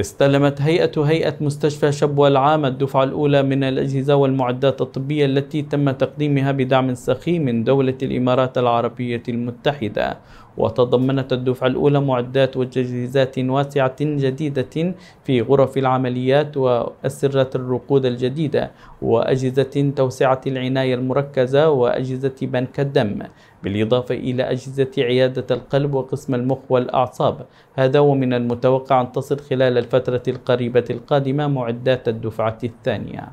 استلمت هيئة هيئة مستشفى شبوة العام الدفعة الأولى من الأجهزة والمعدات الطبية التي تم تقديمها بدعم سخي من دولة الإمارات العربية المتحدة وتضمنت الدفعة الأولى معدات وتجهيزات واسعة جديدة في غرف العمليات وأسرة الرقود الجديدة وأجهزة توسعة العناية المركزة وأجهزة بنك الدم بالإضافة إلى أجهزة عيادة القلب وقسم المخ والأعصاب هذا ومن المتوقع أن تصل خلال الفترة القريبة القادمة معدات الدفعة الثانية